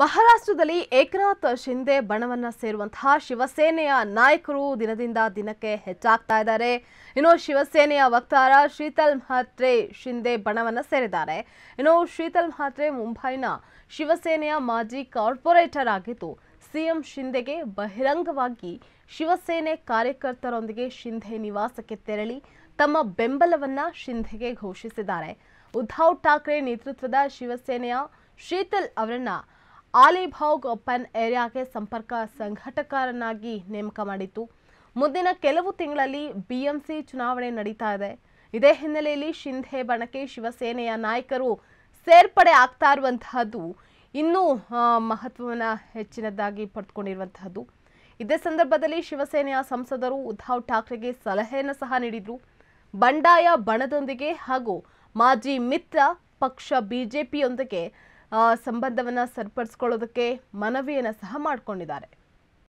ಮಹಾರಾಷ್ಟ್ರದಲ್ಲಿ ಏಕನಾಥ್ ಶಿಂದೆ ಬಣವನ್ನು ಸೇರುವಂತಹ ಶಿವಸೇನೆಯ ನಾಯಕರು ದಿನದಿಂದ ದಿನಕ್ಕೆ ಹೆಚ್ಚಾಗ್ತಾ ಇದ್ದಾರೆ ಇನ್ನು ಶಿವಸೇನೆಯ ವಕ್ತಾರ ಶೀತಲ್ ಮಹಾತ್ರೆ ಶಿಂದೆ ಬಣವನ್ನು ಸೇರಿದ್ದಾರೆ ಇನ್ನು ಶೀತಲ್ ಮಹಾತ್ರೆ ಮುಂಬೈನ ಶಿವಸೇನೆಯ ಮಾಜಿ ಕಾರ್ಪೊರೇಟರ್ ಆಗಿದ್ದು ಸಿಎಂ ಶಿಂದೆಗೆ ಬಹಿರಂಗವಾಗಿ ಶಿವಸೇನೆ ಕಾರ್ಯಕರ್ತರೊಂದಿಗೆ ಶಿಂಧೆ ನಿವಾಸಕ್ಕೆ ತೆರಳಿ ತಮ್ಮ ಬೆಂಬಲವನ್ನ ಶಿಂದೆಗೆ ಘೋಷಿಸಿದ್ದಾರೆ ಉದ್ಧವ್ ಠಾಕ್ರೆ ನೇತೃತ್ವದ ಶಿವಸೇನೆಯ ಶೀತಲ್ ಅವರನ್ನ ಆಲಿಭಾಗ್ ಓಪನ್ ಏರಿಯಾಗೆ ಸಂಪರ್ಕ ಸಂಘಟಕರನ್ನಾಗಿ ನೇಮಕ ಮಾಡಿತ್ತು ಮುಂದಿನ ಕೆಲವು ತಿಂಗಳಲ್ಲಿ ಬಿಎಂಸಿ ಚುನಾವಣೆ ನಡೀತಾ ಇದೆ ಇದೇ ಹಿನ್ನೆಲೆಯಲ್ಲಿ ಶಿಂಧೆ ಬಣಕ್ಕೆ ಶಿವಸೇನೆಯ ನಾಯಕರು ಸೇರ್ಪಡೆ ಆಗ್ತಾ ಇರುವಂತಹದ್ದು ಇನ್ನೂ ಮಹತ್ವವನ್ನು ಹೆಚ್ಚಿನದಾಗಿ ಪಡೆದುಕೊಂಡಿರುವಂತಹದ್ದು ಇದೇ ಸಂದರ್ಭದಲ್ಲಿ ಶಿವಸೇನೆಯ ಸಂಸದರು ಉದ್ಧವ್ ಠಾಕ್ರೆಗೆ ಸಲಹೆಯನ್ನು ಸಹ ನೀಡಿದರು ಬಂಡಾಯ ಬಣದೊಂದಿಗೆ ಹಾಗೂ ಮಾಜಿ ಮಿತ್ರ ಪಕ್ಷ ಬಿಜೆಪಿಯೊಂದಿಗೆ ಸಂಬಂಧವನ್ನು ಸರಿಪಡಿಸ್ಕೊಳ್ಳೋದಕ್ಕೆ ಮನವಿಯನ್ನು ಸಹ ಮಾಡಿಕೊಂಡಿದ್ದಾರೆ